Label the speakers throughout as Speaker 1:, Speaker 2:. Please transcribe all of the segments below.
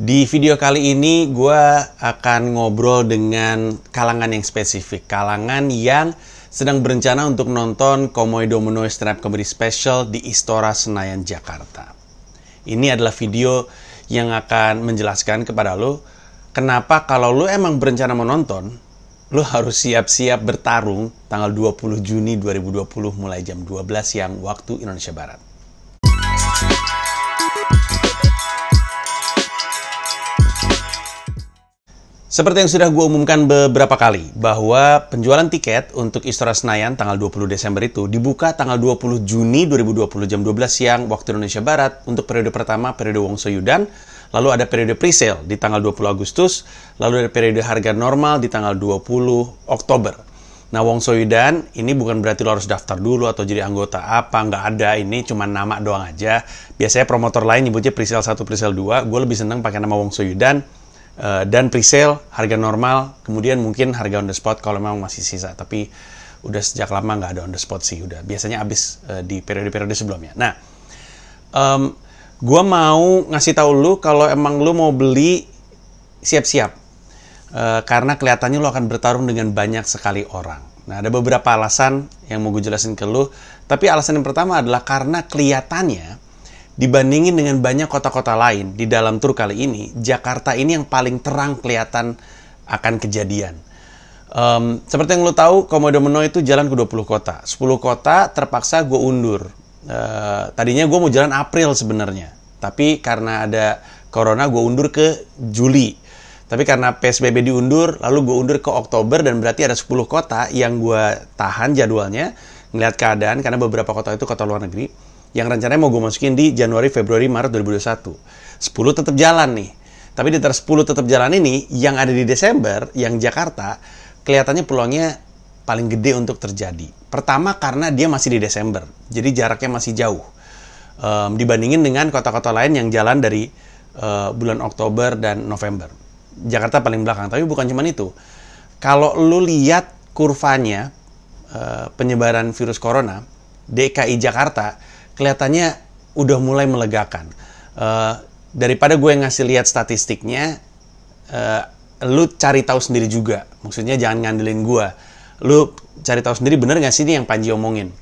Speaker 1: Di video kali ini gue akan ngobrol dengan kalangan yang spesifik, kalangan yang sedang berencana untuk nonton Komoe Domino Stand Up Comedy Special di Istora Senayan, Jakarta. Ini adalah video yang akan menjelaskan kepada lo kenapa kalau lo emang berencana menonton, lo harus siap-siap bertarung tanggal 20 Juni 2020 mulai jam 12 siang waktu Indonesia Barat. Seperti yang sudah gue umumkan beberapa kali, bahwa penjualan tiket untuk Istora Senayan tanggal 20 Desember itu dibuka tanggal 20 Juni 2020 jam 12 siang waktu Indonesia Barat untuk periode pertama periode Wongso Yudan, lalu ada periode pre-sale di tanggal 20 Agustus, lalu ada periode harga normal di tanggal 20 Oktober. Nah, Wong Yudan ini bukan berarti lo harus daftar dulu atau jadi anggota apa, nggak ada, ini cuma nama doang aja. Biasanya promotor lain nyebutnya presale 1, presale 2, gue lebih seneng pakai nama Wong Yudan, Eh, dan pre-sale harga normal kemudian mungkin harga on the spot kalau memang masih sisa tapi udah sejak lama nggak ada on the spot sih udah biasanya habis uh, di periode-periode sebelumnya nah um, gue mau ngasih tahu lu kalau emang lu mau beli siap-siap uh, karena kelihatannya lu akan bertarung dengan banyak sekali orang nah ada beberapa alasan yang mau gue jelasin ke lu tapi alasan yang pertama adalah karena kelihatannya Dibandingin dengan banyak kota-kota lain di dalam tur kali ini, Jakarta ini yang paling terang kelihatan akan kejadian. Um, seperti yang lo tahu, Komodo Meno itu jalan ke 20 kota. 10 kota terpaksa gue undur. Uh, tadinya gue mau jalan April sebenarnya. Tapi karena ada Corona, gue undur ke Juli. Tapi karena PSBB diundur, lalu gue undur ke Oktober dan berarti ada 10 kota yang gue tahan jadwalnya, ngeliat keadaan karena beberapa kota itu kota luar negeri yang rencananya mau gue masukin di Januari, Februari, Maret 2021. 10 tetap jalan nih. Tapi di antara 10 tetap jalan ini, yang ada di Desember, yang Jakarta, kelihatannya peluangnya paling gede untuk terjadi. Pertama karena dia masih di Desember, jadi jaraknya masih jauh. Um, dibandingin dengan kota-kota lain yang jalan dari uh, bulan Oktober dan November. Jakarta paling belakang, tapi bukan cuma itu. Kalau lu lihat kurvanya uh, penyebaran virus corona, DKI Jakarta kelihatannya udah mulai melegakan. Uh, daripada gue ngasih lihat statistiknya, uh, lu cari tahu sendiri juga. Maksudnya jangan ngandelin gue. Lu cari tahu sendiri bener gak sih ini yang Panji omongin.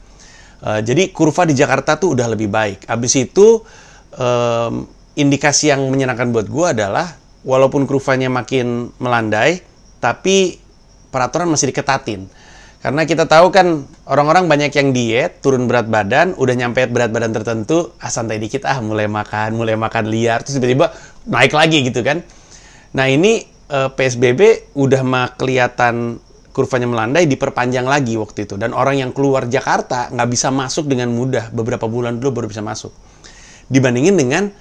Speaker 1: Uh, jadi kurva di Jakarta tuh udah lebih baik. Abis itu um, indikasi yang menyenangkan buat gue adalah walaupun kurvanya makin melandai, tapi peraturan masih diketatin. Karena kita tahu kan orang-orang banyak yang diet, turun berat badan, udah nyampe berat badan tertentu, ah santai dikit ah, mulai makan, mulai makan liar, terus tiba-tiba naik lagi gitu kan. Nah ini eh, PSBB udah mah kelihatan kurvanya melandai diperpanjang lagi waktu itu. Dan orang yang keluar Jakarta nggak bisa masuk dengan mudah, beberapa bulan dulu baru bisa masuk. Dibandingin dengan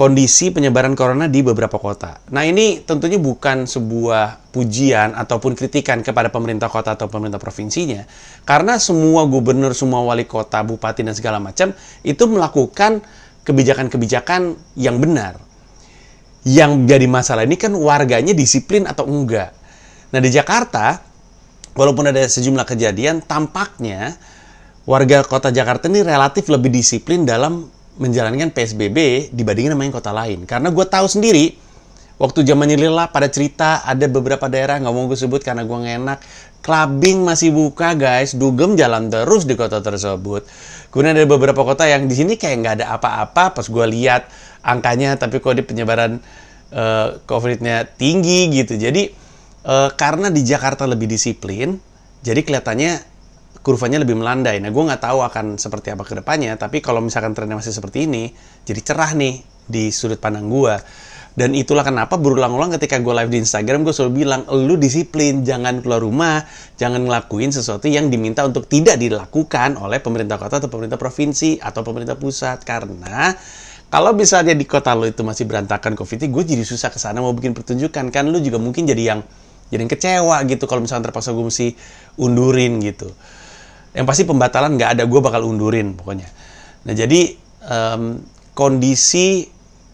Speaker 1: kondisi penyebaran corona di beberapa kota. Nah, ini tentunya bukan sebuah pujian ataupun kritikan kepada pemerintah kota atau pemerintah provinsinya, karena semua gubernur, semua wali kota, bupati, dan segala macam itu melakukan kebijakan-kebijakan yang benar. Yang jadi masalah ini kan warganya disiplin atau enggak. Nah, di Jakarta, walaupun ada sejumlah kejadian, tampaknya warga kota Jakarta ini relatif lebih disiplin dalam menjalankan PSBB dibandingin sama yang kota lain. Karena gue tahu sendiri, waktu zamannya Lila pada cerita ada beberapa daerah nggak mau gue sebut karena gue nggak enak. Clubbing masih buka guys, dugem jalan terus di kota tersebut. Kemudian ada beberapa kota yang di sini kayak nggak ada apa-apa. Pas gue lihat angkanya, tapi kok di penyebaran uh, COVID-nya tinggi gitu. Jadi uh, karena di Jakarta lebih disiplin, jadi kelihatannya kurvanya lebih melandai. Nah, gue nggak tahu akan seperti apa ke depannya, tapi kalau misalkan trennya masih seperti ini, jadi cerah nih di sudut pandang gue. Dan itulah kenapa berulang-ulang ketika gue live di Instagram, gue selalu bilang, lu disiplin, jangan keluar rumah, jangan ngelakuin sesuatu yang diminta untuk tidak dilakukan oleh pemerintah kota atau pemerintah provinsi atau pemerintah pusat. Karena kalau misalnya di kota lo itu masih berantakan covid gue jadi susah kesana mau bikin pertunjukan kan lu juga mungkin jadi yang jadi yang kecewa gitu kalau misalnya terpaksa gue mesti undurin gitu yang pasti pembatalan nggak ada gue bakal undurin pokoknya nah jadi um, kondisi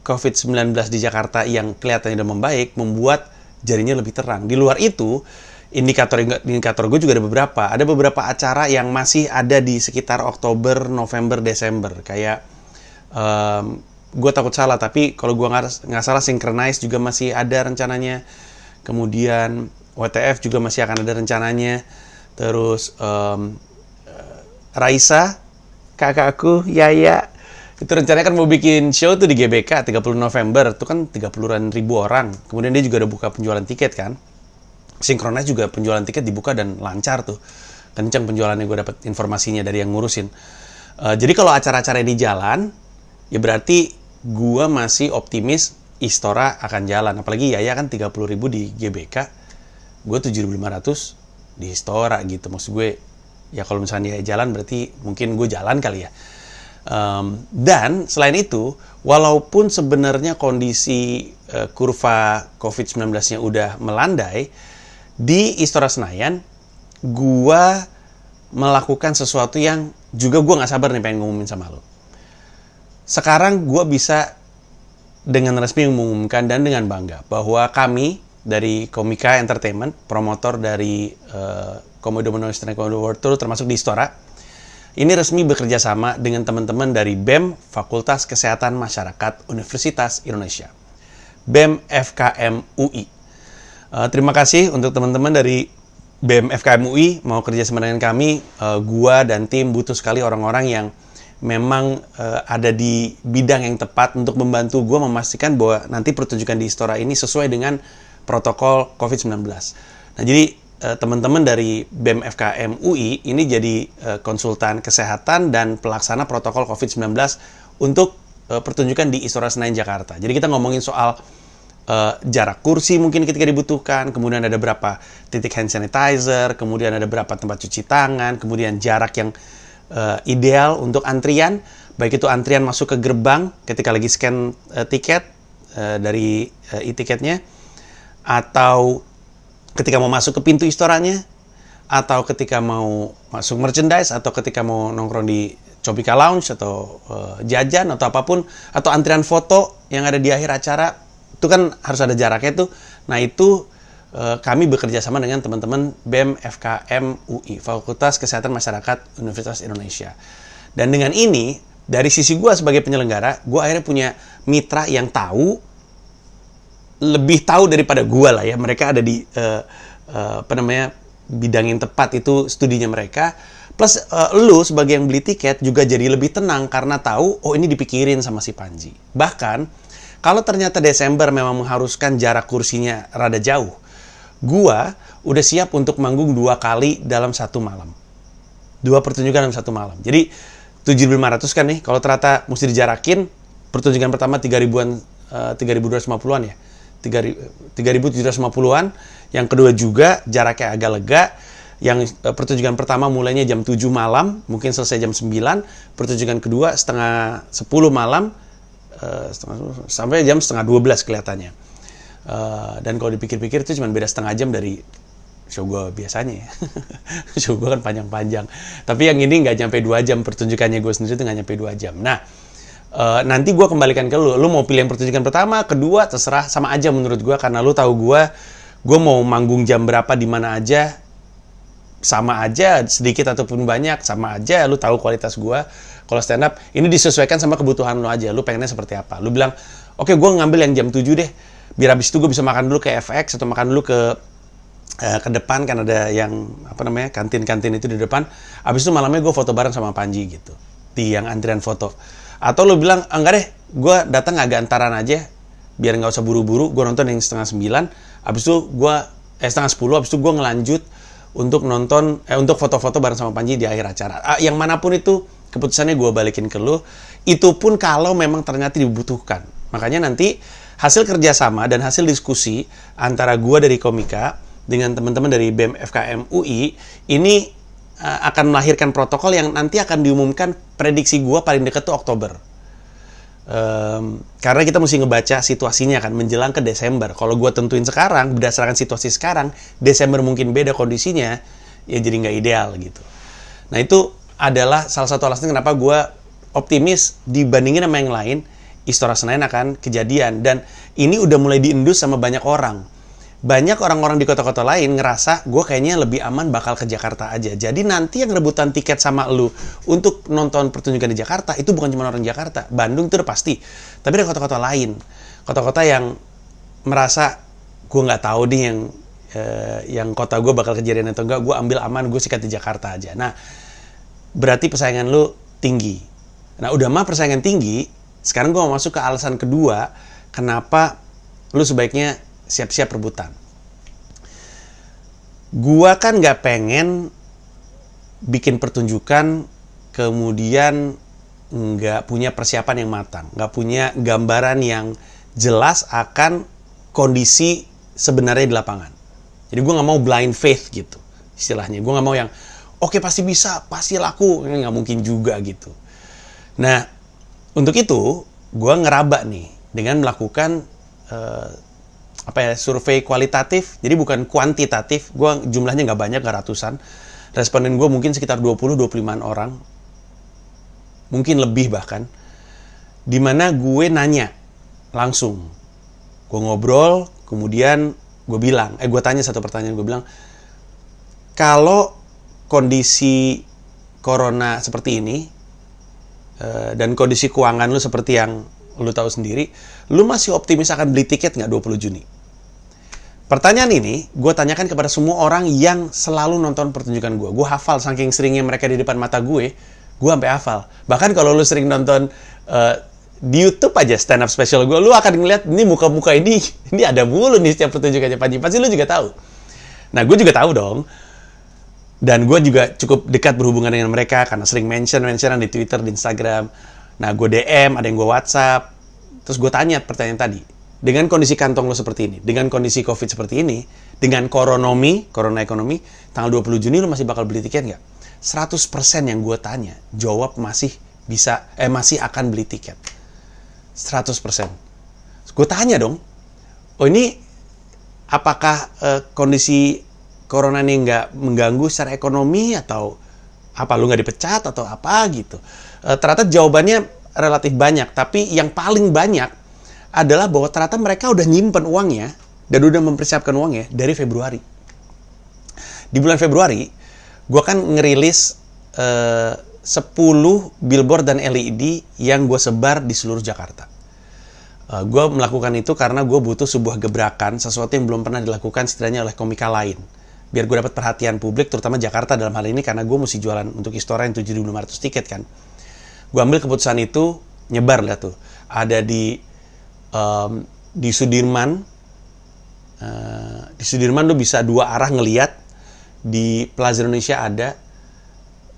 Speaker 1: COVID-19 di Jakarta yang kelihatannya udah membaik membuat jarinya lebih terang di luar itu indikator indikator gue juga ada beberapa ada beberapa acara yang masih ada di sekitar Oktober November Desember kayak um, gue takut salah tapi kalau gue nggak salah synchronize juga masih ada rencananya kemudian WTF juga masih akan ada rencananya terus um, Raisa, kakakku, Yaya. Itu rencananya kan mau bikin show tuh di GBK 30 November. Itu kan 30-an ribu orang. Kemudian dia juga udah buka penjualan tiket kan. sinkronnya juga penjualan tiket dibuka dan lancar tuh. Kenceng penjualannya gue dapet informasinya dari yang ngurusin. Uh, jadi kalau acara-acara di jalan, ya berarti gue masih optimis Istora akan jalan. Apalagi Yaya kan 30 ribu di GBK, gue 7.500 di Istora gitu. Maksud gue ya kalau misalnya dia jalan berarti mungkin gue jalan kali ya um, dan selain itu walaupun sebenarnya kondisi uh, kurva COVID-19 nya udah melandai di Istora Senayan gue melakukan sesuatu yang juga gue gak sabar nih pengen ngumumin sama lo sekarang gue bisa dengan resmi mengumumkan dan dengan bangga bahwa kami dari Komika Entertainment, promotor dari e, Komodo Monowestern Komodo World Tour termasuk di Istora. Ini resmi bekerja sama dengan teman-teman dari BEM Fakultas Kesehatan Masyarakat Universitas Indonesia. BEM FKM UI. Uh, eh, terima kasih untuk teman-teman dari BEM FKM UI mau kerja sama dengan kami. Uh, gua dan tim butuh sekali orang-orang yang memang uh, ada di bidang yang tepat untuk membantu gua memastikan bahwa nanti pertunjukan di Istora ini sesuai dengan protokol COVID-19. Nah, jadi Eh, teman-teman dari BEM FKM UI ini jadi eh, konsultan kesehatan dan pelaksana protokol COVID-19 untuk eh, pertunjukan di Istora Senayan Jakarta. Jadi kita ngomongin soal uh, jarak kursi mungkin ketika dibutuhkan, kemudian ada berapa titik hand sanitizer, kemudian ada berapa tempat cuci tangan, kemudian jarak yang uh, ideal untuk antrian, baik itu antrian masuk ke gerbang ketika lagi scan uh, tiket uh, dari uh, e-tiketnya atau ketika mau masuk ke pintu istoranya atau ketika mau masuk merchandise atau ketika mau nongkrong di Chobika Lounge atau uh, jajan atau apapun atau antrian foto yang ada di akhir acara itu kan harus ada jaraknya tuh. Nah, itu eh, kami bekerja sama dengan teman-teman BEM FKM UI, Fakultas Kesehatan Masyarakat Universitas Indonesia. Dan dengan ini dari sisi gue sebagai penyelenggara, gue akhirnya punya mitra yang tahu lebih tahu daripada gua lah ya mereka ada di uh, uh, apa namanya bidang yang tepat itu studinya mereka plus uh, lu sebagai yang beli tiket juga jadi lebih tenang karena tahu oh ini dipikirin sama si Panji bahkan kalau ternyata Desember memang mengharuskan jarak kursinya rada jauh gua udah siap untuk manggung dua kali dalam satu malam dua pertunjukan dalam satu malam jadi 7500 kan nih kalau ternyata mesti dijarakin pertunjukan pertama 3000-an uh, 3250-an ya 3.750-an. Yang kedua juga jaraknya agak lega. Yang eh, pertunjukan pertama mulainya jam 7 malam, mungkin selesai jam 9. Pertunjukan kedua setengah 10 malam eh, setengah, sampai jam setengah 12 kelihatannya. Uh, dan kalau dipikir-pikir itu cuma beda setengah jam dari show gue biasanya ya. show gue kan panjang-panjang. Tapi yang ini nggak nyampe dua jam pertunjukannya gue sendiri itu nggak nyampe dua jam. Nah, Uh, nanti gue kembalikan ke lu. Lu mau pilih yang pertunjukan pertama, kedua, terserah sama aja menurut gue karena lu tahu gue gue mau manggung jam berapa di mana aja sama aja sedikit ataupun banyak sama aja lu tahu kualitas gue kalau stand up ini disesuaikan sama kebutuhan lu aja lu pengennya seperti apa lu bilang oke okay, gue ngambil yang jam 7 deh biar abis itu gue bisa makan dulu ke FX atau makan dulu ke uh, ke depan kan ada yang apa namanya kantin-kantin itu di depan Abis itu malamnya gue foto bareng sama Panji gitu di yang antrian foto atau lo bilang ah, enggak deh gue datang agak antaran aja biar nggak usah buru-buru gue nonton yang setengah sembilan abis itu gue eh setengah sepuluh abis itu gue ngelanjut untuk nonton eh untuk foto-foto bareng sama Panji di akhir acara ah, yang manapun itu keputusannya gue balikin ke lo itu pun kalau memang ternyata dibutuhkan makanya nanti hasil kerjasama dan hasil diskusi antara gue dari Komika dengan teman-teman dari BMFKM UI ini Eh, akan melahirkan protokol yang nanti akan diumumkan prediksi gue paling deket tuh Oktober. Um, karena kita mesti ngebaca situasinya kan menjelang ke Desember. Kalau gue tentuin sekarang berdasarkan situasi sekarang, Desember mungkin beda kondisinya, ya jadi nggak ideal gitu. Nah itu adalah salah satu alasan kenapa gue optimis dibandingin sama yang lain, Istora Senayan akan kejadian dan ini udah mulai diendus sama banyak orang banyak orang-orang di kota-kota lain ngerasa gue kayaknya lebih aman bakal ke Jakarta aja. Jadi nanti yang rebutan tiket sama lu untuk nonton pertunjukan di Jakarta itu bukan cuma orang Jakarta. Bandung itu udah pasti. Tapi ada kota-kota lain. Kota-kota yang merasa gue nggak tahu nih yang eh, yang kota gue bakal kejadian atau enggak. Gue ambil aman, gue sikat di Jakarta aja. Nah, berarti persaingan lu tinggi. Nah, udah mah persaingan tinggi, sekarang gue mau masuk ke alasan kedua kenapa lu sebaiknya siap-siap rebutan. Gua kan nggak pengen bikin pertunjukan kemudian nggak punya persiapan yang matang, nggak punya gambaran yang jelas akan kondisi sebenarnya di lapangan. Jadi gue nggak mau blind faith gitu istilahnya. Gue nggak mau yang oke okay, pasti bisa, pasti laku, nggak mungkin juga gitu. Nah untuk itu gue ngeraba nih dengan melakukan uh, apa ya survei kualitatif jadi bukan kuantitatif gue jumlahnya nggak banyak nggak ratusan responden gue mungkin sekitar 20 25 lima orang mungkin lebih bahkan dimana gue nanya langsung gue ngobrol kemudian gue bilang eh gue tanya satu pertanyaan gue bilang kalau kondisi corona seperti ini eh, dan kondisi keuangan lu seperti yang lu tahu sendiri, lu masih optimis akan beli tiket nggak 20 Juni? Pertanyaan ini gue tanyakan kepada semua orang yang selalu nonton pertunjukan gue. Gue hafal saking seringnya mereka di depan mata gue, gue sampai hafal. Bahkan kalau lu sering nonton uh, di YouTube aja stand up special gue, lu akan ngeliat ini muka-muka ini, ini ada mulu nih setiap pertunjukannya Panji. Pasti lu juga tahu. Nah gue juga tahu dong. Dan gue juga cukup dekat berhubungan dengan mereka karena sering mention-mentionan di Twitter, di Instagram Nah, gue DM, ada yang gue WhatsApp. Terus gue tanya pertanyaan tadi, dengan kondisi kantong lo seperti ini, dengan kondisi COVID seperti ini, dengan koronomi, corona ekonomi, tanggal 20 Juni lo masih bakal beli tiket nggak? 100% yang gue tanya, jawab masih bisa, eh masih akan beli tiket. 100%. Gue tanya dong, oh ini apakah eh, kondisi corona ini nggak mengganggu secara ekonomi atau apa lu nggak dipecat atau apa gitu uh, ternyata jawabannya relatif banyak. Tapi yang paling banyak adalah bahwa ternyata mereka udah nyimpen uangnya dan udah mempersiapkan uangnya dari Februari. Di bulan Februari, gue kan ngerilis eh, uh, 10 billboard dan LED yang gue sebar di seluruh Jakarta. Uh, eh, gue melakukan itu karena gue butuh sebuah gebrakan, sesuatu yang belum pernah dilakukan setidaknya oleh komika lain. Biar gue dapat perhatian publik, terutama Jakarta dalam hal ini karena gue mesti jualan untuk Istora yang 7.500 tiket kan gue ambil keputusan itu nyebar lah tuh ada di um, di Sudirman uh, di Sudirman lo bisa dua arah ngeliat di Plaza Indonesia ada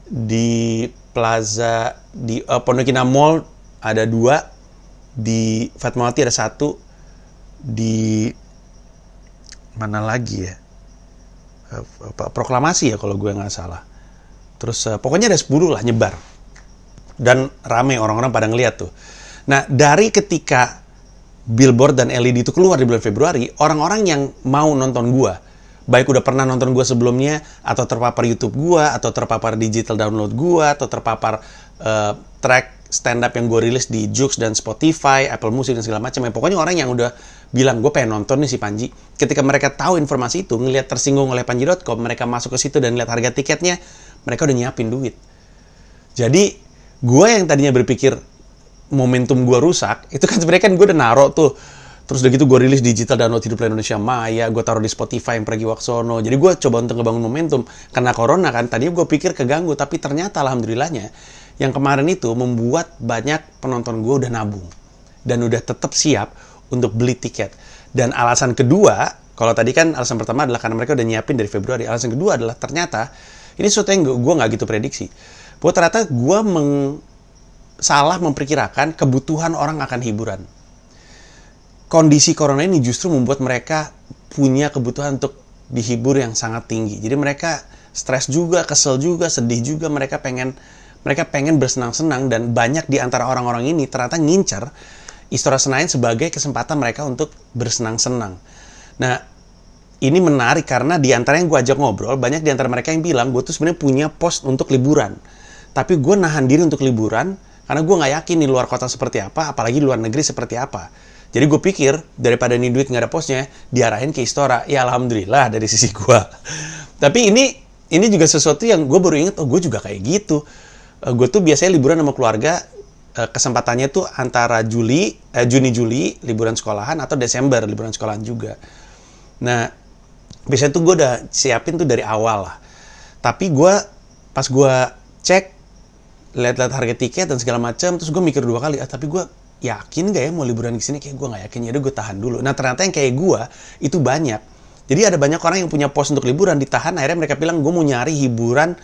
Speaker 1: di Plaza di uh, Pondok Indah Mall ada dua di Fatmawati ada satu di mana lagi ya eh, proklamasi ya kalau gue nggak salah terus uh, pokoknya ada sepuluh lah nyebar dan rame orang-orang pada ngeliat tuh. Nah, dari ketika billboard dan LED itu keluar di bulan Februari, orang-orang yang mau nonton gua, baik udah pernah nonton gua sebelumnya atau terpapar YouTube gua atau terpapar digital download gua atau terpapar uh, track stand up yang gue rilis di Jux dan Spotify, Apple Music dan segala macam. Ya, pokoknya orang yang udah bilang gue pengen nonton nih si Panji. Ketika mereka tahu informasi itu, ngelihat tersinggung oleh Panji.com, mereka masuk ke situ dan lihat harga tiketnya, mereka udah nyiapin duit. Jadi gue yang tadinya berpikir momentum gue rusak, itu kan sebenarnya kan gue udah naro tuh. Terus udah gitu gue rilis digital download hidup Indonesia Maya, gue taruh di Spotify yang pergi waksono. Jadi gue coba untuk ngebangun momentum. Karena corona kan, tadinya gue pikir keganggu, tapi ternyata alhamdulillahnya, yang kemarin itu membuat banyak penonton gue udah nabung. Dan udah tetap siap untuk beli tiket. Dan alasan kedua, kalau tadi kan alasan pertama adalah karena mereka udah nyiapin dari Februari. Alasan kedua adalah ternyata, ini sesuatu yang gue nggak gitu prediksi bahwa ternyata gue meng, salah memperkirakan kebutuhan orang akan hiburan. Kondisi corona ini justru membuat mereka punya kebutuhan untuk dihibur yang sangat tinggi. Jadi mereka stres juga, kesel juga, sedih juga, mereka pengen mereka pengen bersenang-senang dan banyak di antara orang-orang ini ternyata ngincer Istora Senayan sebagai kesempatan mereka untuk bersenang-senang. Nah, ini menarik karena di antara yang gue ajak ngobrol, banyak di antara mereka yang bilang, gue tuh sebenarnya punya pos untuk liburan tapi gue nahan diri untuk liburan karena gue nggak yakin di luar kota seperti apa apalagi di luar negeri seperti apa jadi gue pikir daripada nih duit nggak ada posnya diarahin ke Istora ya alhamdulillah dari sisi gue tapi ini ini juga sesuatu yang gue baru inget oh gue juga kayak gitu uh, eh, gue tuh biasanya liburan sama keluarga eh, kesempatannya tuh antara Juli eh, Juni Juli liburan sekolahan atau Desember liburan sekolahan juga nah biasanya tuh gue udah siapin tuh dari awal lah tapi gue pas gue cek lihat-lihat harga tiket dan segala macam terus gue mikir dua kali ah tapi gue yakin gak ya mau liburan ke sini kayak gue nggak yakin ya gue tahan dulu nah ternyata yang kayak gue itu banyak jadi ada banyak orang yang punya pos untuk liburan ditahan akhirnya mereka bilang gue mau nyari hiburan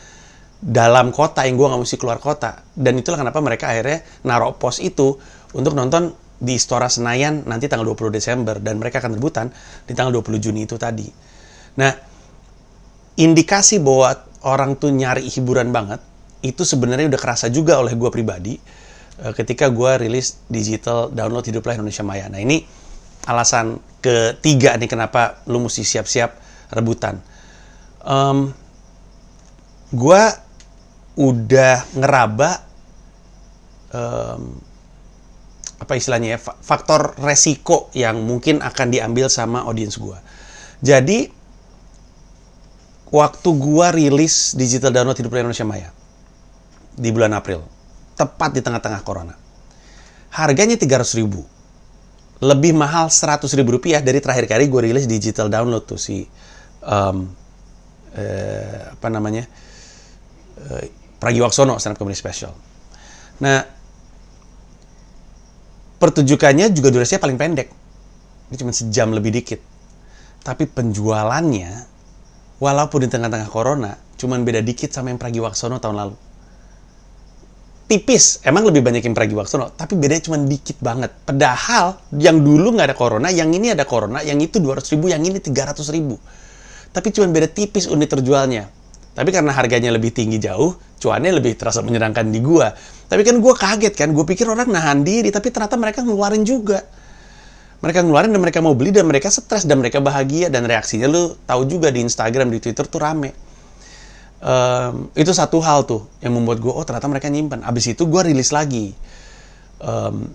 Speaker 1: dalam kota yang gue nggak mesti keluar kota dan itulah kenapa mereka akhirnya naruh pos itu untuk nonton di Istora Senayan nanti tanggal 20 Desember dan mereka akan rebutan di tanggal 20 Juni itu tadi nah indikasi bahwa orang tuh nyari hiburan banget itu sebenarnya udah kerasa juga oleh gue pribadi eh, ketika gue rilis digital download Hiduplah Indonesia Maya. Nah ini alasan ketiga nih kenapa lu mesti siap-siap rebutan. Um, gue udah ngeraba um, apa istilahnya ya faktor resiko yang mungkin akan diambil sama audiens gue. Jadi waktu gue rilis digital download Hiduplah Indonesia Maya, di bulan April, tepat di tengah-tengah corona. Harganya 300 ribu, lebih mahal 100 ribu rupiah dari terakhir kali gue rilis digital download tuh si um, eh, apa namanya eh, Pragiwaksono stand up comedy special. Nah pertunjukannya juga durasinya paling pendek, ini cuma sejam lebih dikit. Tapi penjualannya walaupun di tengah-tengah corona cuman beda dikit sama yang Pragiwaksono tahun lalu tipis. Emang lebih banyak yang pergi Waksono tapi bedanya cuma dikit banget. Padahal yang dulu nggak ada corona, yang ini ada corona, yang itu 200 ribu, yang ini 300 ribu. Tapi cuma beda tipis unit terjualnya. Tapi karena harganya lebih tinggi jauh, cuannya lebih terasa menyenangkan di gua. Tapi kan gua kaget kan, gua pikir orang nahan diri, tapi ternyata mereka ngeluarin juga. Mereka ngeluarin dan mereka mau beli dan mereka stres dan mereka bahagia dan reaksinya lu tahu juga di Instagram, di Twitter tuh rame um, itu satu hal tuh yang membuat gue oh ternyata mereka nyimpan abis itu gue rilis lagi um,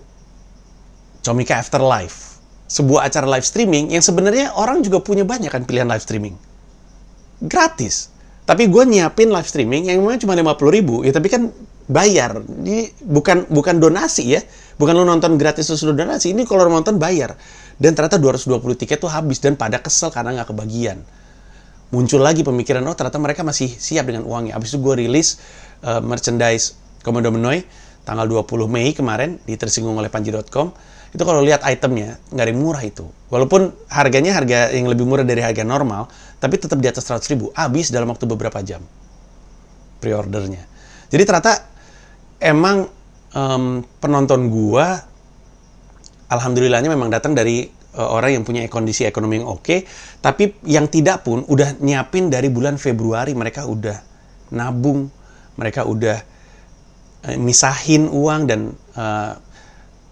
Speaker 1: Comika Afterlife sebuah acara live streaming yang sebenarnya orang juga punya banyak kan pilihan live streaming gratis tapi gue nyiapin live streaming yang memang cuma lima puluh ribu ya tapi kan bayar bukan bukan donasi ya bukan lo nonton gratis terus lo donasi ini kalau nonton bayar dan ternyata 220 tiket tuh habis dan pada kesel karena nggak kebagian muncul lagi pemikiran oh ternyata mereka masih siap dengan uangnya. Habis itu gue rilis uh, merchandise Komodo Menoi tanggal 20 Mei kemarin di tersinggung oleh panji.com. Itu kalau lihat itemnya nggak ada yang murah itu. Walaupun harganya harga yang lebih murah dari harga normal, tapi tetap di atas 100 ribu. Habis dalam waktu beberapa jam pre-ordernya. Jadi ternyata emang um, penonton gua alhamdulillahnya memang datang dari Eh, orang yang punya kondisi ekonomi yang oke, tapi yang tidak pun udah nyiapin dari bulan Februari mereka udah nabung, mereka udah eh, misahin uang dan uh,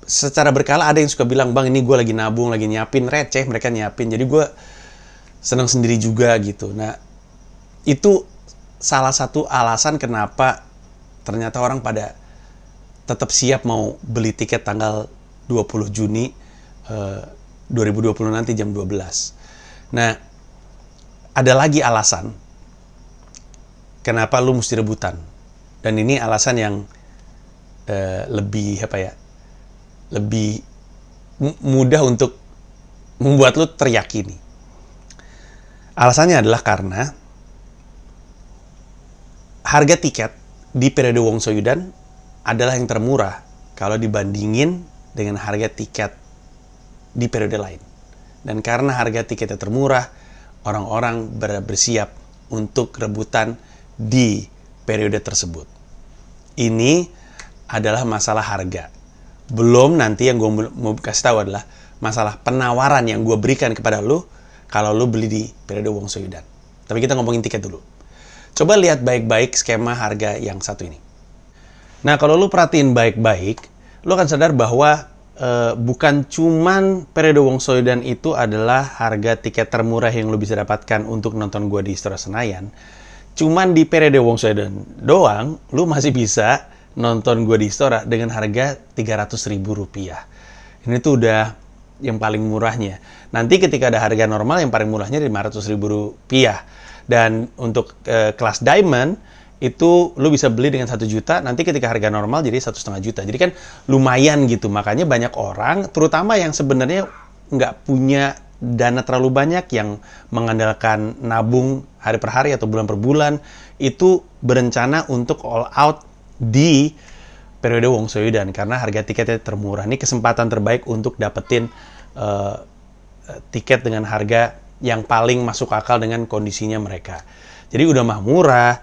Speaker 1: secara berkala ada yang suka bilang bang ini gue lagi nabung, lagi nyiapin receh mereka nyiapin, jadi gue senang sendiri juga gitu. Nah itu salah satu alasan kenapa ternyata orang pada tetap siap mau beli tiket tanggal 20 Juni. Uh, 2020 nanti jam 12. Nah, ada lagi alasan kenapa lu mesti rebutan. Dan ini alasan yang uh, lebih apa ya? Lebih mudah untuk membuat lu teryakini. Alasannya adalah karena harga tiket di periode Wong Yudan adalah yang termurah kalau dibandingin dengan harga tiket di periode lain. Dan karena harga tiketnya termurah, orang-orang bersiap untuk rebutan di periode tersebut. Ini adalah masalah harga. Belum nanti yang gue mau kasih tahu adalah masalah penawaran yang gue berikan kepada lo kalau lo beli di periode Wong Soyudan. Tapi kita ngomongin tiket dulu. Coba lihat baik-baik skema harga yang satu ini. Nah, kalau lo perhatiin baik-baik, lo akan sadar bahwa uh, bukan cuman periode wongso dan itu adalah harga tiket termurah yang lo bisa dapatkan untuk nonton gue di Istora Senayan. Cuman di periode wongso dan doang, lo masih bisa nonton gue di Istora dengan harga 300 ribu rupiah. Ini tuh udah yang paling murahnya. Nanti ketika ada harga normal yang paling murahnya 500 ribu rupiah. Dan untuk uh, kelas diamond itu lu bisa beli dengan satu juta nanti ketika harga normal jadi satu setengah juta jadi kan lumayan gitu makanya banyak orang terutama yang sebenarnya nggak punya dana terlalu banyak yang mengandalkan nabung hari per hari atau bulan per bulan itu berencana untuk all out di periode Wong Soyudan karena harga tiketnya termurah ini kesempatan terbaik untuk dapetin uh, tiket dengan harga yang paling masuk akal dengan kondisinya mereka jadi udah mah murah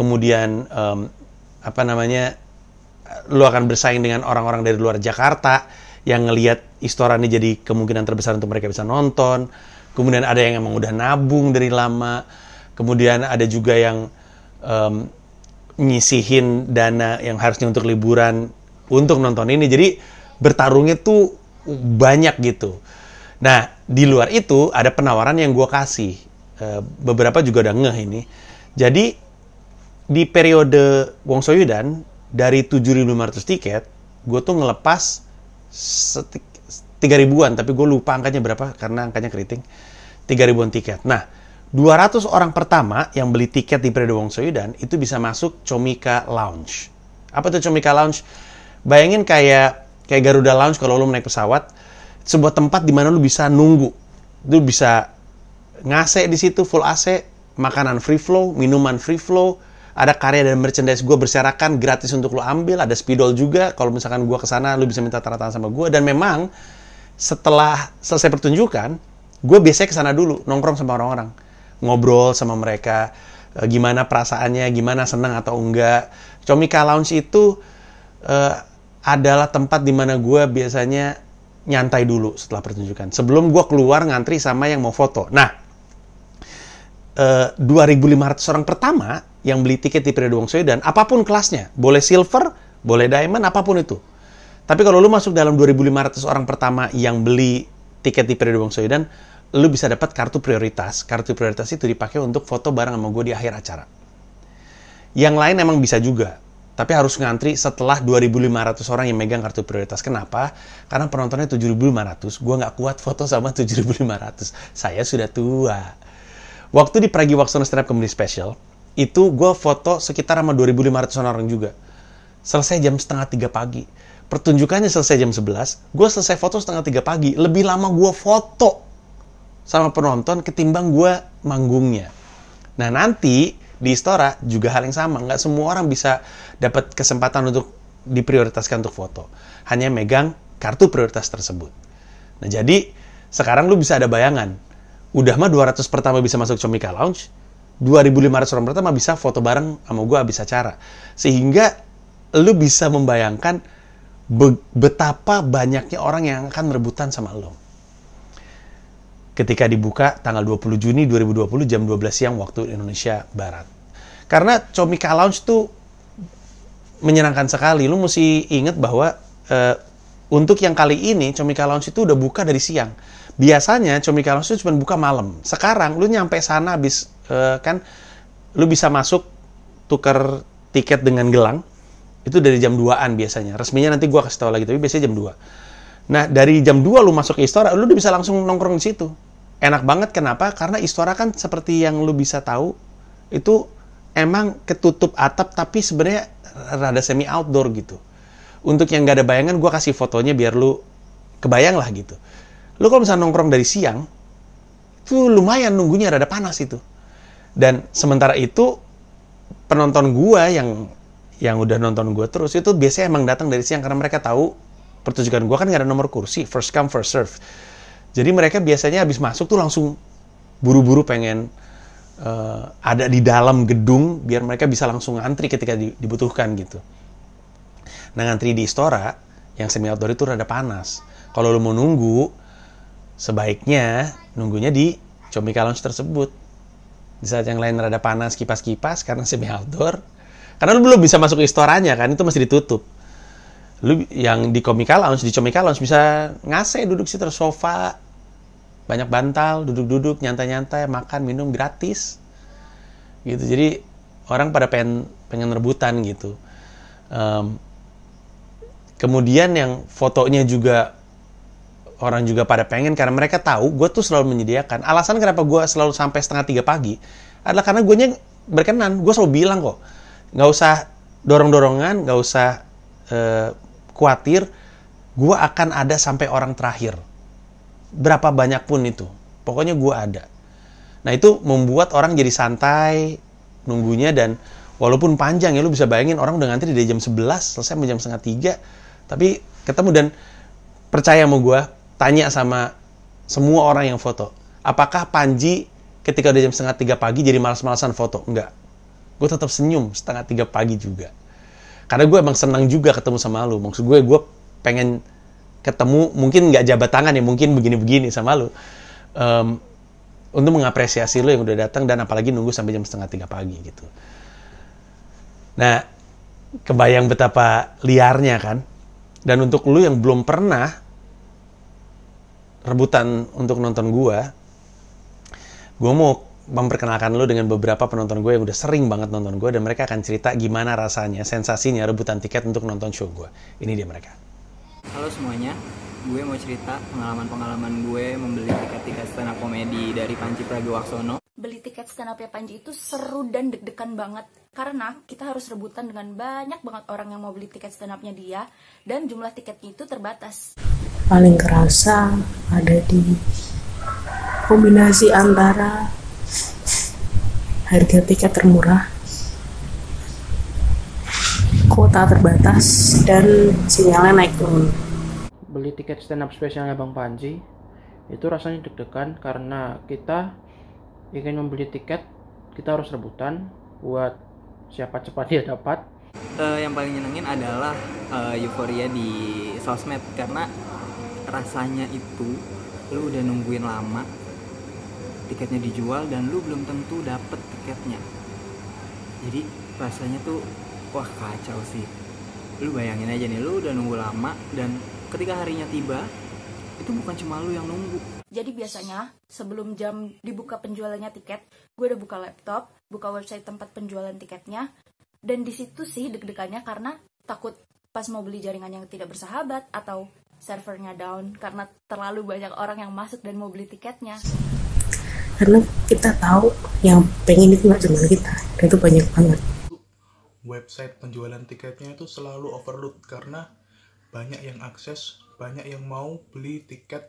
Speaker 1: kemudian um, apa namanya lu akan bersaing dengan orang-orang dari luar Jakarta yang ngelihat Istora ini jadi kemungkinan terbesar untuk mereka bisa nonton. Kemudian ada yang emang udah nabung dari lama. Kemudian ada juga yang um, nyisihin dana yang harusnya untuk liburan untuk nonton ini. Jadi bertarungnya tuh banyak gitu. Nah, di luar itu ada penawaran yang gue kasih. Eh, beberapa juga udah ngeh ini. Jadi di periode Wong Soyudan dari 7.500 tiket, gue tuh ngelepas tiga 3 ribuan, tapi gue lupa angkanya berapa karena angkanya keriting. 3 ribuan tiket. Nah, 200 orang pertama yang beli tiket di periode Wong Soyudan itu bisa masuk Comica Lounge. Apa tuh Comica Lounge? Bayangin kayak kayak Garuda Lounge kalau lo naik pesawat, sebuah tempat di mana lo bisa nunggu. Lo bisa ngasek di situ full AC, makanan free flow, minuman free flow, ada karya dan merchandise gue berserakan gratis untuk lo ambil ada spidol juga kalau misalkan gue kesana lo bisa minta tanda tangan sama gue dan memang setelah selesai pertunjukan gue biasanya kesana dulu nongkrong sama orang-orang ngobrol sama mereka eh, gimana perasaannya gimana senang atau enggak Comika Lounge itu uh, adalah tempat di mana gue biasanya nyantai dulu setelah pertunjukan sebelum gue keluar ngantri sama yang mau foto nah uh, eh, 2.500 orang pertama yang beli tiket di periode Wong Soe dan apapun kelasnya, boleh silver, boleh diamond, apapun itu. Tapi kalau lu masuk dalam 2.500 orang pertama yang beli tiket di periode Wong Soe dan lu bisa dapat kartu prioritas. Kartu prioritas itu dipakai untuk foto bareng sama gue di akhir acara. Yang lain emang bisa juga, tapi harus ngantri setelah 2.500 orang yang megang kartu prioritas. Kenapa? Karena penontonnya 7.500, gue nggak kuat foto sama 7.500. Saya sudah tua. Waktu di Pragi Waksono Stand Up Special, itu gue foto sekitar sama 2.500 orang juga. Selesai jam setengah tiga pagi. Pertunjukannya selesai jam 11, gue selesai foto setengah tiga pagi. Lebih lama gue foto sama penonton ketimbang gue manggungnya. Nah nanti di Istora juga hal yang sama. Nggak semua orang bisa dapat kesempatan untuk diprioritaskan untuk foto. Hanya megang kartu prioritas tersebut. Nah jadi sekarang lu bisa ada bayangan. Udah mah 200 pertama bisa masuk Comika Lounge, 2500 orang pertama bisa foto bareng sama gue habis acara. Sehingga lu bisa membayangkan be betapa banyaknya orang yang akan merebutan sama lo. Ketika dibuka tanggal 20 Juni 2020 jam 12 siang waktu Indonesia Barat. Karena Comica Lounge tuh menyenangkan sekali. Lu mesti inget bahwa e, untuk yang kali ini Comica Lounge itu udah buka dari siang. Biasanya Comica Lounge itu cuma buka malam. Sekarang lu nyampe sana habis Eh, kan lu bisa masuk tuker tiket dengan gelang itu dari jam 2-an biasanya. Resminya nanti gua kasih tahu lagi tapi biasanya jam 2. Nah, dari jam 2 lu masuk ke Istora, lu udah bisa langsung nongkrong di situ. Enak banget kenapa? Karena Istora kan seperti yang lu bisa tahu itu emang ketutup atap tapi sebenarnya rada semi outdoor gitu. Untuk yang gak ada bayangan, gua kasih fotonya biar lu kebayang lah gitu. Lu kalau misalnya nongkrong dari siang, itu lumayan nunggunya rada panas itu dan sementara itu penonton gua yang yang udah nonton gua terus itu biasanya emang datang dari siang karena mereka tahu pertunjukan gua kan nggak ada nomor kursi first come first serve jadi mereka biasanya habis masuk tuh langsung buru-buru pengen uh, ada di dalam gedung biar mereka bisa langsung ngantri ketika di, dibutuhkan gitu. Nah ngantri di Istora yang semi outdoor itu rada panas. Kalau lo mau nunggu sebaiknya nunggunya di Comika Lounge tersebut di saat yang lain rada panas kipas-kipas karena semi outdoor karena lu belum bisa masuk ke istoranya kan itu masih ditutup lu yang di komika Lounge di Comica Lounge bisa ngase duduk sih terus sofa banyak bantal duduk-duduk nyantai-nyantai makan minum gratis gitu jadi orang pada pengen pengen rebutan gitu um, kemudian yang fotonya juga orang juga pada pengen karena mereka tahu gue tuh selalu menyediakan. Alasan kenapa gue selalu sampai setengah tiga pagi adalah karena gue berkenan. Gue selalu bilang kok, nggak usah dorong-dorongan, nggak usah uh, khawatir, gue akan ada sampai orang terakhir. Berapa banyak pun itu, pokoknya gue ada. Nah itu membuat orang jadi santai nunggunya dan walaupun panjang ya lu bisa bayangin orang udah ngantri dari jam 11 selesai jam setengah tiga tapi ketemu dan percaya mau gue tanya sama semua orang yang foto, apakah Panji ketika udah jam setengah tiga pagi jadi malas-malasan foto? Enggak. Gue tetap senyum setengah tiga pagi juga. Karena gue emang senang juga ketemu sama lu. Maksud gue, gue pengen ketemu, mungkin nggak jabat tangan ya, mungkin begini-begini sama lu. Um, untuk mengapresiasi lu yang udah datang dan apalagi nunggu sampai jam setengah tiga pagi gitu. Nah, kebayang betapa liarnya kan. Dan untuk lu yang belum pernah rebutan untuk nonton gue, gue mau memperkenalkan lo dengan beberapa penonton gue yang udah sering banget nonton gue dan mereka akan cerita gimana rasanya, sensasinya rebutan tiket untuk nonton show gue. Ini dia mereka.
Speaker 2: Halo semuanya, gue mau cerita pengalaman-pengalaman gue membeli tiket-tiket stand up komedi dari Panji Pragiwaksono. Beli tiket stand up ya Panji itu seru dan deg-degan banget karena kita harus rebutan dengan banyak banget orang yang mau beli tiket stand upnya dia dan jumlah tiketnya itu terbatas. Paling kerasa ada di kombinasi antara harga tiket termurah, kuota terbatas, dan sinyalnya naik turun
Speaker 1: beli tiket stand up spesialnya Bang Panji itu rasanya deg-degan karena kita ingin membeli tiket kita harus rebutan buat siapa cepat dia dapat
Speaker 2: uh, yang paling nyenengin adalah uh, euforia di sosmed karena rasanya itu lu udah nungguin lama tiketnya dijual dan lu belum tentu dapet tiketnya jadi rasanya tuh wah kacau sih lu bayangin aja nih lu udah nunggu lama dan ketika harinya tiba, itu bukan cuma lu yang nunggu. Jadi biasanya sebelum jam dibuka penjualannya tiket, gue udah buka laptop, buka website tempat penjualan tiketnya, dan di situ sih deg-degannya karena takut pas mau beli jaringan yang tidak bersahabat atau servernya down karena terlalu banyak orang yang masuk dan mau beli tiketnya. Karena kita tahu yang pengen itu nggak cuma kita, itu banyak
Speaker 1: banget. Website penjualan tiketnya itu selalu overload karena banyak yang akses, banyak yang mau beli tiket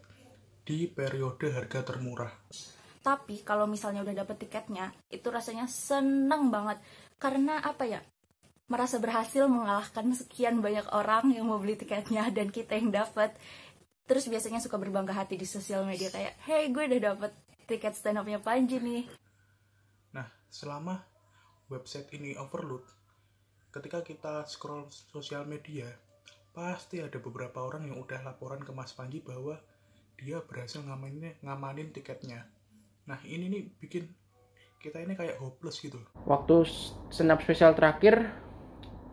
Speaker 1: di periode harga termurah.
Speaker 2: Tapi kalau misalnya udah dapet tiketnya, itu rasanya seneng banget. Karena apa ya, merasa berhasil mengalahkan sekian banyak orang yang mau beli tiketnya dan kita yang dapet. Terus biasanya suka berbangga hati di sosial media kayak, hey gue udah dapet tiket stand up-nya Panji nih.
Speaker 1: Nah, selama website ini overload, ketika kita scroll sosial media, pasti ada beberapa orang yang udah laporan ke Mas Panji bahwa dia berhasil ngamainnya ngamanin tiketnya. Nah, ini nih bikin kita ini kayak hopeless gitu. Waktu senap spesial terakhir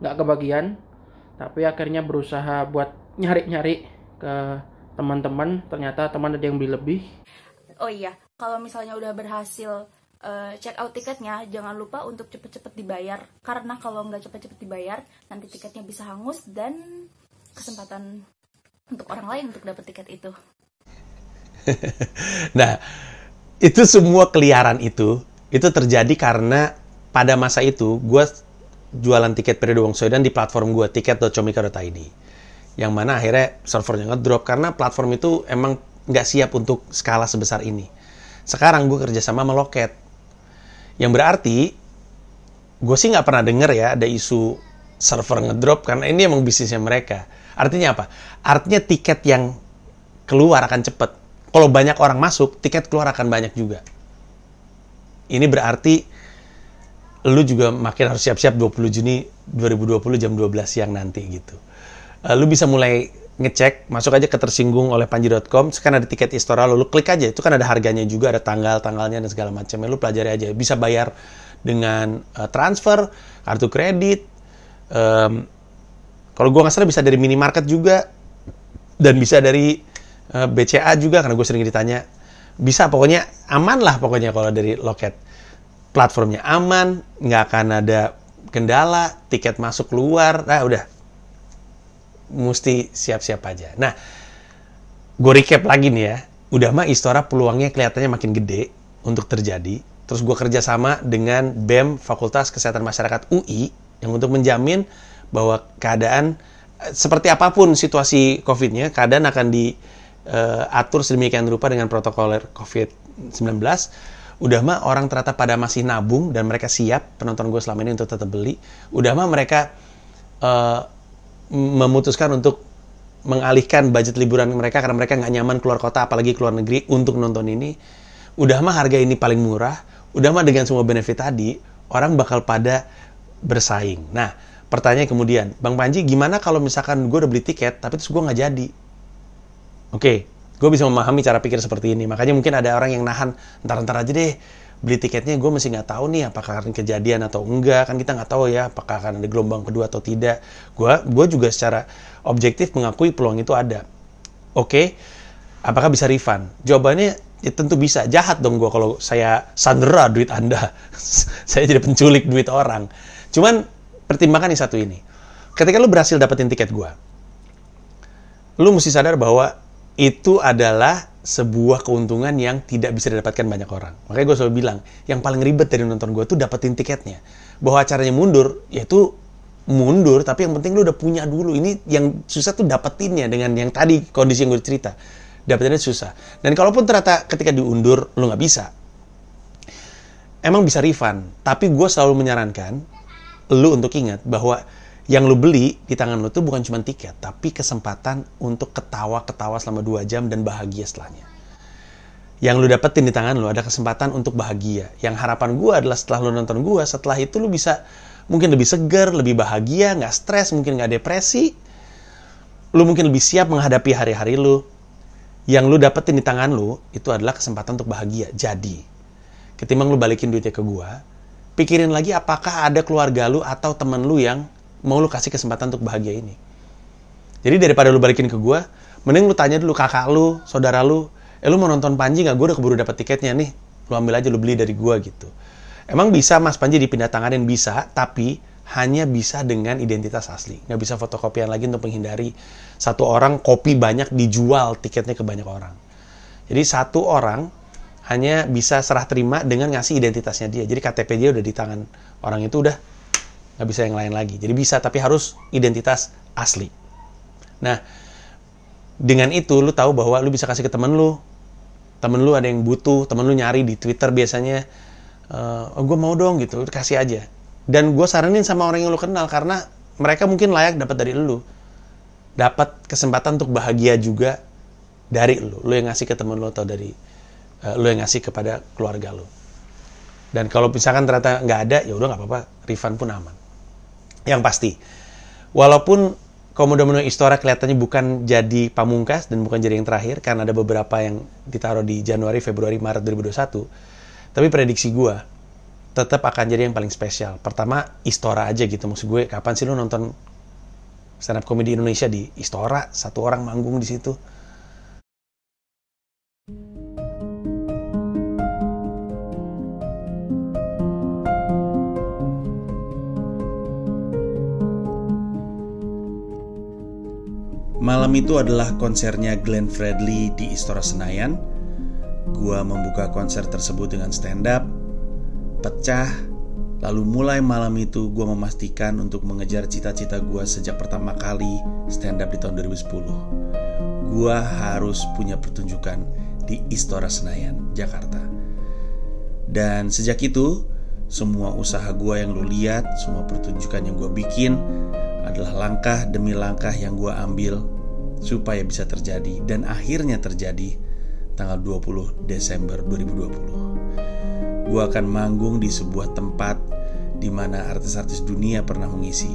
Speaker 1: nggak kebagian, tapi akhirnya berusaha buat nyari-nyari ke teman-teman, ternyata teman ada yang beli lebih.
Speaker 2: Oh iya, kalau misalnya udah berhasil uh, check out tiketnya jangan lupa untuk cepet-cepet dibayar karena kalau nggak cepet-cepet dibayar nanti tiketnya bisa hangus dan kesempatan untuk orang lain untuk dapat tiket itu.
Speaker 1: nah, itu semua keliaran itu, itu terjadi karena pada masa itu gue jualan tiket periode Wongso Soedan di platform gue tiket.comika.id yang mana akhirnya servernya ngedrop karena platform itu emang nggak siap untuk skala sebesar ini. Sekarang gue kerjasama sama Loket, yang berarti gue sih nggak pernah denger ya ada isu server ngedrop karena ini emang bisnisnya mereka. Artinya apa? Artinya tiket yang keluar akan cepat. Kalau banyak orang masuk, tiket keluar akan banyak juga. Ini berarti lu juga makin harus siap-siap 20 Juni 2020 jam 12 siang nanti gitu. Eh, lu bisa mulai ngecek, masuk aja ke tersinggung oleh panji.com, Sekarang ada tiket istora lu, lu klik aja, itu kan ada harganya juga, ada tanggal, tanggalnya dan segala macamnya, lu pelajari aja. Bisa bayar dengan eh, transfer, kartu kredit, um, kalau gue nggak salah bisa dari minimarket juga dan bisa dari uh, eh, BCA juga karena gue sering ditanya bisa pokoknya aman lah pokoknya kalau dari loket platformnya aman nggak akan ada kendala tiket masuk keluar nah udah mesti siap-siap aja nah gue recap lagi nih ya udah mah Istora peluangnya kelihatannya makin gede untuk terjadi terus gue kerjasama dengan BEM Fakultas Kesehatan Masyarakat UI yang untuk menjamin bahwa keadaan eh, seperti apapun situasi COVID-nya, keadaan akan diatur eh, uh, sedemikian rupa dengan protokol COVID-19. Udah mah orang ternyata pada masih nabung dan mereka siap penonton gue selama ini untuk tetap beli. Udah mah mereka uh, memutuskan untuk mengalihkan budget liburan mereka karena mereka nggak nyaman keluar kota apalagi keluar negeri untuk nonton ini. Udah mah harga ini paling murah. Udah mah dengan semua benefit tadi, orang bakal pada bersaing. Nah, pertanyaan kemudian, Bang Panji, gimana kalau misalkan gue udah beli tiket, tapi terus gue nggak jadi? Oke, okay, gue bisa memahami cara pikir seperti ini. Makanya mungkin ada orang yang nahan, ntar-ntar aja deh, beli tiketnya gue masih nggak tahu nih apakah akan kejadian atau enggak kan kita nggak tahu ya apakah akan ada gelombang kedua atau tidak gue gue juga secara objektif mengakui peluang itu ada oke okay? apakah bisa refund jawabannya ya tentu bisa jahat dong gue kalau saya sandera duit anda saya jadi penculik duit orang Cuman pertimbangkan yang satu ini. Ketika lu berhasil dapetin tiket gua, lu mesti sadar bahwa itu adalah sebuah keuntungan yang tidak bisa didapatkan banyak orang. Makanya gue selalu bilang, yang paling ribet dari nonton gue tuh dapetin tiketnya. Bahwa acaranya mundur, yaitu mundur, tapi yang penting lu udah punya dulu. Ini yang susah tuh dapetinnya dengan yang tadi kondisi yang gue cerita. Dapetinnya susah. Dan kalaupun ternyata ketika diundur, lu nggak bisa. Emang bisa refund, tapi gue selalu menyarankan, lu untuk ingat bahwa yang lu beli di tangan lu tuh bukan cuma tiket, tapi kesempatan untuk ketawa-ketawa selama dua jam dan bahagia setelahnya. Yang lu dapetin di tangan lu ada kesempatan untuk bahagia. Yang harapan gua adalah setelah lu nonton gua setelah itu lu bisa mungkin lebih segar, lebih bahagia, nggak stres, mungkin nggak depresi. Lu mungkin lebih siap menghadapi hari-hari lu. Yang lu dapetin di tangan lu itu adalah kesempatan untuk bahagia. Jadi, ketimbang lu balikin duitnya ke gua pikirin lagi apakah ada keluarga lu atau temen lu yang mau lu kasih kesempatan untuk bahagia ini. Jadi daripada lu balikin ke gue, mending lu tanya dulu kakak lu, saudara lu, eh lu mau nonton Panji gak? Gue udah keburu dapet tiketnya nih, lu ambil aja lu beli dari gue gitu. Emang bisa Mas Panji dipindah tanganin? Bisa, tapi hanya bisa dengan identitas asli. Nggak bisa fotokopian lagi untuk menghindari satu orang kopi banyak dijual tiketnya ke banyak orang. Jadi satu orang hanya bisa serah terima dengan ngasih identitasnya dia. Jadi KTP dia udah di tangan orang itu udah nggak bisa yang lain lagi. Jadi bisa tapi harus identitas asli. Nah, dengan itu lu tahu bahwa lu bisa kasih ke temen lu. Temen lu ada yang butuh, temen lu nyari di Twitter biasanya uh, oh, gue mau dong gitu, kasih aja. Dan gue saranin sama orang yang lu kenal karena mereka mungkin layak dapat dari lu. Dapat kesempatan untuk bahagia juga dari lu. Lu yang ngasih ke temen lu atau dari Eh, lu lo yang ngasih kepada keluarga lo. Dan kalau misalkan ternyata nggak ada, ya udah nggak apa-apa, refund pun aman. Yang pasti, walaupun Komodo Menu Istora kelihatannya bukan jadi pamungkas dan bukan jadi yang terakhir, karena ada beberapa yang ditaruh di Januari, Februari, Maret 2021, tapi prediksi gue tetap akan jadi yang paling spesial. Pertama, Istora aja gitu. Maksud gue, kapan sih lo nonton stand up komedi Indonesia di Istora, satu orang manggung di situ. Malam itu adalah konsernya Glenn Fredly di Istora Senayan. Gua membuka konser tersebut dengan stand up, pecah, lalu mulai malam itu gua memastikan untuk mengejar cita-cita gua sejak pertama kali stand up di tahun 2010. Gua harus punya pertunjukan di Istora Senayan, Jakarta. Dan sejak itu, semua usaha gua yang lu lihat, semua pertunjukan yang gue bikin, adalah langkah demi langkah yang gue ambil supaya bisa terjadi dan akhirnya terjadi tanggal 20 Desember 2020. Gue akan manggung di sebuah tempat di mana artis-artis dunia pernah mengisi.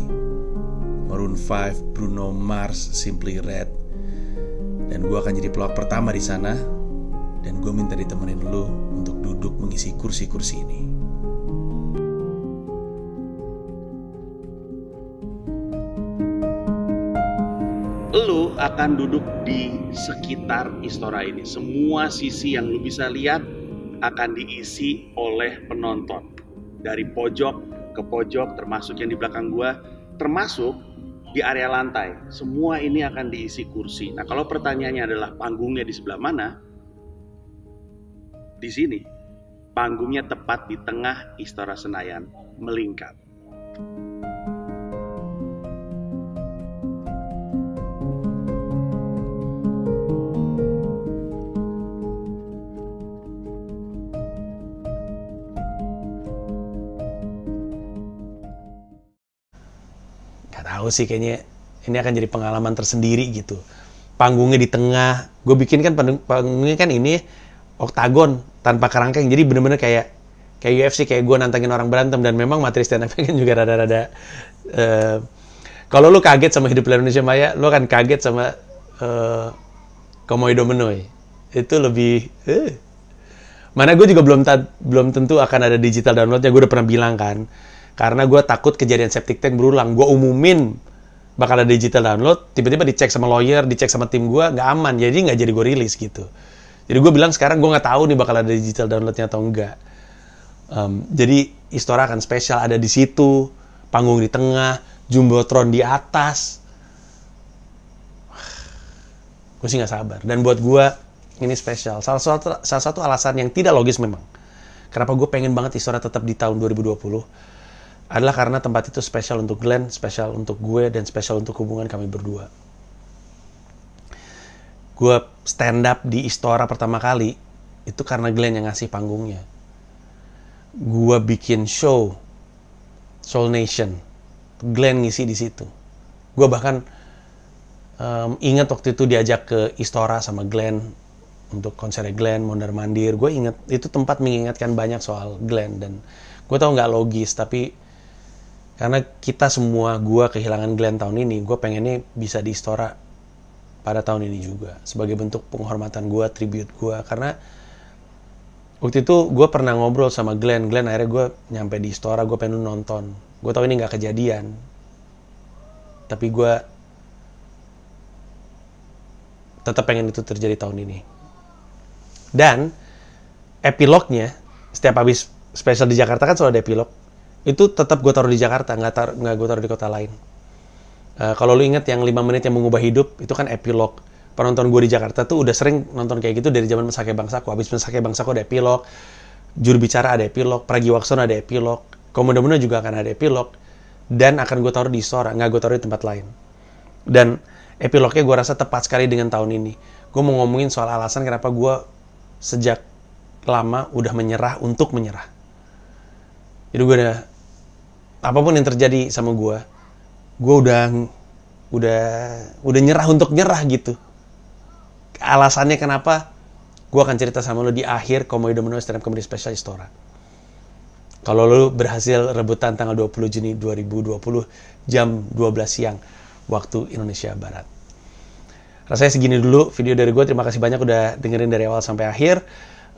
Speaker 1: Maroon 5, Bruno Mars, Simply Red. Dan gue akan jadi pelawak pertama di sana. Dan gue minta ditemenin lu untuk duduk mengisi kursi-kursi ini. lu akan duduk di sekitar istora ini. Semua sisi yang lu bisa lihat akan diisi oleh penonton. Dari pojok ke pojok termasuk yang di belakang gua, termasuk di area lantai. Semua ini akan diisi kursi. Nah, kalau pertanyaannya adalah panggungnya di sebelah mana? Di sini. Panggungnya tepat di tengah Istora Senayan, melingkar. tahu sih kayaknya ini akan jadi pengalaman tersendiri gitu panggungnya di tengah gue bikin kan panggungnya kan ini oktagon tanpa kerangkeng jadi bener-bener kayak kayak UFC kayak gue nantangin orang berantem dan memang materi stand up kan juga rada-rada uh, kalau lo kaget sama hidup Indonesia Maya lo akan kaget sama uh, eh, Komoy Menoy. itu lebih uh. mana gue juga belum belum tentu akan ada digital downloadnya gue udah pernah bilang kan karena gue takut kejadian septic tank berulang. Gue umumin bakal ada digital download, tiba-tiba dicek sama lawyer, dicek sama tim gue, nggak aman. Jadi nggak jadi gue rilis gitu. Jadi gue bilang sekarang gue nggak tahu nih bakal ada digital downloadnya atau enggak. Um, jadi Istora akan spesial ada di situ, panggung di tengah, jumbotron di atas. Gue sih nggak sabar. Dan buat gue ini spesial. Salah satu salah satu alasan yang tidak logis memang. Kenapa gue pengen banget Istora tetap di tahun 2020 adalah karena tempat itu spesial untuk Glenn, spesial untuk gue, dan spesial untuk hubungan kami berdua. Gue stand up di Istora pertama kali, itu karena Glenn yang ngasih panggungnya. Gue bikin show, Soul Nation. Glenn ngisi di situ. Gue bahkan um, inget waktu itu diajak ke Istora sama Glenn untuk konser Glenn, mondar mandir. Gue inget, itu tempat mengingatkan banyak soal Glenn dan gue tau nggak logis tapi karena kita semua gue kehilangan Glenn tahun ini gue pengennya bisa di Istora pada tahun ini juga sebagai bentuk penghormatan gue tribute gue karena waktu itu gue pernah ngobrol sama Glenn Glenn akhirnya gue nyampe di Istora gue pengen nonton gue tahu ini nggak kejadian tapi gue tetap pengen itu terjadi tahun ini dan epilognya setiap habis special di Jakarta kan selalu ada epilog itu tetap gue taruh di Jakarta nggak tar nggak gue taruh di kota lain uh, kalau lu inget yang 5 menit yang mengubah hidup itu kan epilog penonton gue di Jakarta tuh udah sering nonton kayak gitu dari zaman Mesake Bangsaku habis Mesake Bangsaku ada epilog juru bicara ada epilog Pragiwaksono ada epilog Komodo-mono juga akan ada epilog dan akan gue taruh di sore nggak gue taruh di tempat lain dan epilognya gue rasa tepat sekali dengan tahun ini gue mau ngomongin soal alasan kenapa gue sejak lama udah menyerah untuk menyerah jadi gue udah apapun yang terjadi sama gue gue udah udah udah nyerah untuk nyerah gitu alasannya kenapa gue akan cerita sama lo di akhir Komedi Domino Stand Up Comedy Special Istora kalau lo berhasil rebutan tanggal 20 Juni 2020 jam 12 siang waktu Indonesia Barat rasanya segini dulu video dari gue terima kasih banyak udah dengerin dari awal sampai akhir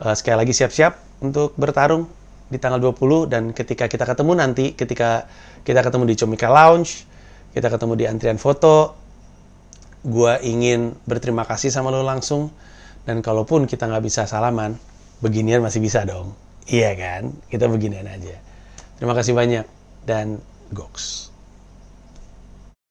Speaker 1: eh, sekali lagi siap-siap untuk bertarung di tanggal 20 dan ketika kita ketemu nanti ketika kita ketemu di Comika Lounge, kita ketemu di antrian foto, gue ingin berterima kasih sama lo langsung dan kalaupun kita nggak bisa salaman, beginian masih bisa dong. Iya kan? Kita beginian aja. Terima kasih banyak dan goks.